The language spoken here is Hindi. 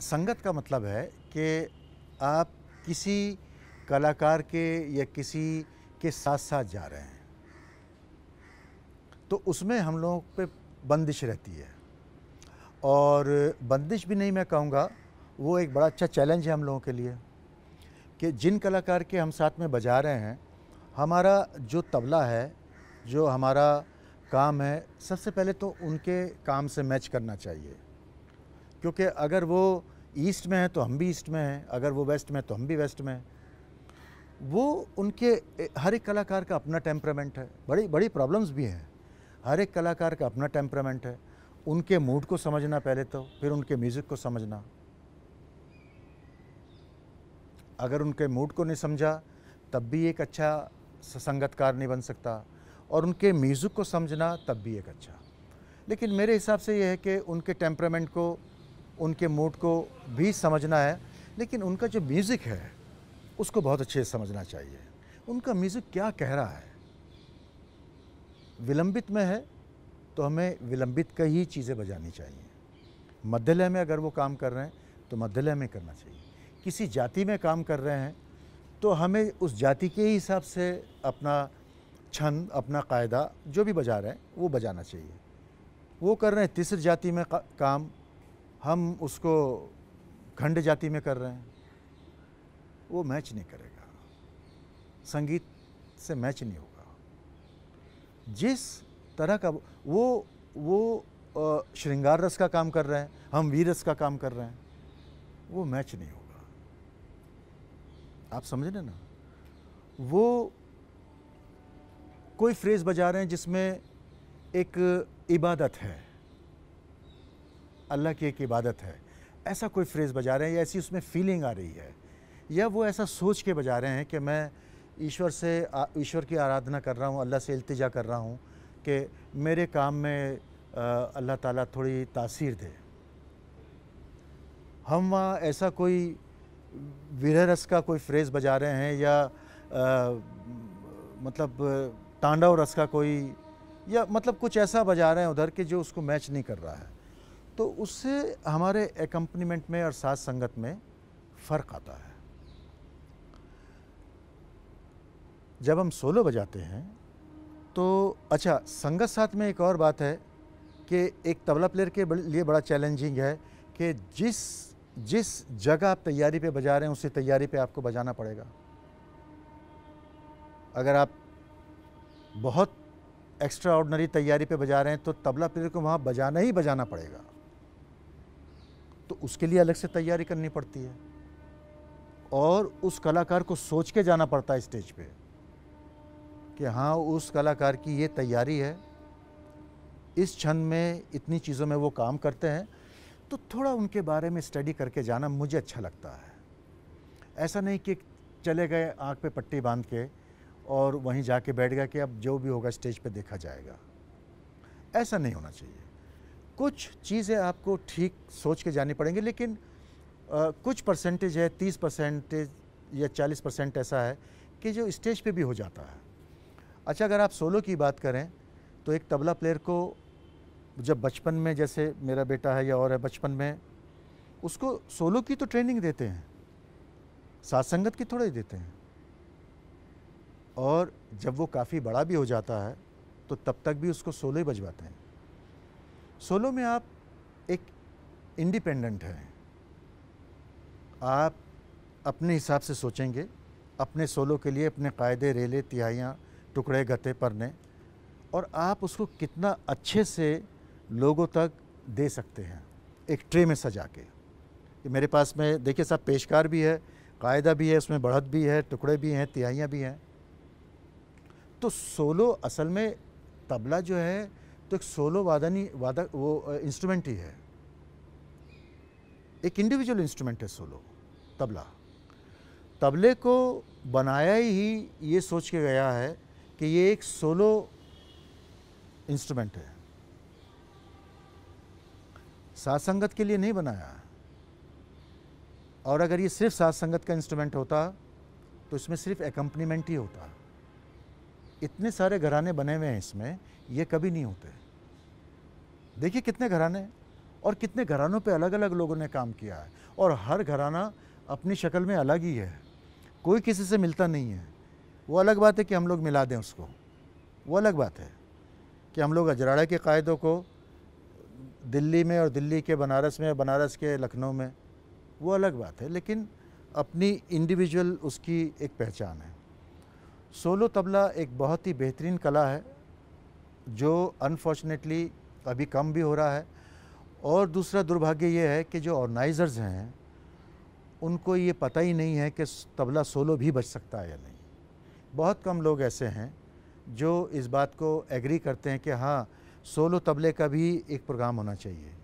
संगत का मतलब है कि आप किसी कलाकार के या किसी के साथ साथ जा रहे हैं तो उसमें हम लोगों पे बंदिश रहती है और बंदिश भी नहीं मैं कहूँगा वो एक बड़ा अच्छा चैलेंज है हम लोगों के लिए कि जिन कलाकार के हम साथ में बजा रहे हैं हमारा जो तबला है जो हमारा काम है सबसे पहले तो उनके काम से मैच करना चाहिए क्योंकि अगर वो ईस्ट में है तो हम भी ईस्ट में हैं अगर वो वेस्ट में है तो हम भी वेस्ट में हैं वो उनके हर एक कलाकार का अपना टेम्परामेंट है बड़ी बड़ी प्रॉब्लम्स भी हैं हर एक कलाकार का अपना टेम्परामेंट है उनके मूड को समझना पहले तो फिर उनके म्यूज़िक को समझना अगर उनके मूड को नहीं समझा तब भी एक अच्छा संगतकार नहीं बन सकता और उनके म्यूज़िक को समझना तब भी एक अच्छा लेकिन मेरे हिसाब से यह है कि उनके टेम्परामेंट को उनके मूड को भी समझना है लेकिन उनका जो म्यूज़िक है उसको बहुत अच्छे से समझना चाहिए उनका म्यूज़िक क्या कह रहा है विलंबित में है तो हमें विलंबित का ही चीज़ें बजानी चाहिए मध्यलय में अगर वो काम कर रहे हैं तो मध्यलय में करना चाहिए किसी जाति में काम कर रहे हैं तो हमें उस जाति के हिसाब से अपना छंद अपना कायदा जो भी बजा रहे हैं वो बजाना चाहिए वो कर रहे हैं तीसरी जाति में का, काम हम उसको खंड जाति में कर रहे हैं वो मैच नहीं करेगा संगीत से मैच नहीं होगा जिस तरह का वो वो श्रृंगार रस का काम कर रहे हैं हम वीर रस का काम कर रहे हैं वो मैच नहीं होगा आप समझ रहे ना वो कोई फ्रेज़ बजा रहे हैं जिसमें एक इबादत है अल्लाह की एक इबादत है ऐसा कोई फ्रेज़ बजा रहे हैं या ऐसी उसमें फीलिंग आ रही है या वो ऐसा सोच के बजा रहे हैं कि मैं ईश्वर से ईश्वर की आराधना कर रहा हूँ अल्लाह से अल्तजा कर रहा हूँ कि मेरे काम में अल्लाह ताला थोड़ी तासीर दे हम वहाँ ऐसा कोई विरहरस का कोई फ्रेज़ बजा रहे हैं या आ, मतलब तांडव रस का कोई या मतलब कुछ ऐसा बजा रहे हैं उधर के जो उसको मैच नहीं कर रहा है तो उससे हमारे एकम्पनीमेंट में और साथ संगत में फ़र्क आता है जब हम सोलो बजाते हैं तो अच्छा संगत साथ में एक और बात है कि एक तबला प्लेयर के लिए बड़ा चैलेंजिंग है कि जिस जिस जगह आप तैयारी पे बजा रहे हैं उसी तैयारी पे आपको बजाना पड़ेगा अगर आप बहुत एक्स्ट्रा ऑर्डनरी तैयारी पे बजा रहे हैं तो तबला प्लेयर को वहाँ बजाना ही बजाना पड़ेगा तो उसके लिए अलग से तैयारी करनी पड़ती है और उस कलाकार को सोच के जाना पड़ता है स्टेज पे कि हाँ उस कलाकार की ये तैयारी है इस क्षण में इतनी चीज़ों में वो काम करते हैं तो थोड़ा उनके बारे में स्टडी करके जाना मुझे अच्छा लगता है ऐसा नहीं कि चले गए आँख पे पट्टी बांध के और वहीं जाके बैठ गया कि अब जो भी होगा स्टेज पे देखा जाएगा ऐसा नहीं होना चाहिए कुछ चीज़ें आपको ठीक सोच के जानी पड़ेंगी लेकिन आ, कुछ परसेंटेज है तीस परसेंटेज या चालीस परसेंट ऐसा है कि जो स्टेज पे भी हो जाता है अच्छा अगर आप सोलो की बात करें तो एक तबला प्लेयर को जब बचपन में जैसे मेरा बेटा है या और है बचपन में उसको सोलो की तो ट्रेनिंग देते हैं सात संगत की थोड़ा ही देते हैं और जब वो काफ़ी बड़ा भी हो जाता है तो तब तक भी उसको सोलो ही बजवाते हैं सोलो में आप एक इंडिपेंडेंट हैं आप अपने हिसाब से सोचेंगे अपने सोलो के लिए अपने कायदे रेले तिहाइयाँ टुकड़े गते परने और आप उसको कितना अच्छे से लोगों तक दे सकते हैं एक ट्रे में सजा के कि मेरे पास में देखिए साहब पेशकार भी है कायदा भी है उसमें बढ़त भी है टुकड़े भी हैं तिहाइयाँ भी हैं तो सोलो असल में तबला जो है तो एक सोलो वादनी वादा वो इंस्ट्रूमेंट ही है एक इंडिविजुअल इंस्ट्रूमेंट है सोलो तबला तबले को बनाया ही ये सोच के गया है कि ये एक सोलो इंस्ट्रूमेंट है सात संगत के लिए नहीं बनाया और अगर ये सिर्फ सात संगत का इंस्ट्रूमेंट होता तो इसमें सिर्फ एकम्पनीमेंट ही होता इतने सारे घराने बने हुए हैं इसमें ये कभी नहीं होते देखिए कितने घराने और कितने घरानों पे अलग अलग लोगों ने काम किया है और हर घराना अपनी शक्ल में अलग ही है कोई किसी से मिलता नहीं है वो अलग बात है कि हम लोग मिला दें उसको वो अलग बात है कि हम लोग अजराड़ा के कायदों को दिल्ली में और दिल्ली के बनारस में बनारस के लखनऊ में वो अलग बात है लेकिन अपनी इंडिविजुअल उसकी एक पहचान है सोलो तबला एक बहुत ही बेहतरीन कला है जो अनफॉर्चुनेटली अभी कम भी हो रहा है और दूसरा दुर्भाग्य ये है कि जो ऑर्गेनाइज़र्स हैं उनको ये पता ही नहीं है कि तबला सोलो भी बच सकता है या नहीं बहुत कम लोग ऐसे हैं जो इस बात को एग्री करते हैं कि हाँ सोलो तबले का भी एक प्रोग्राम होना चाहिए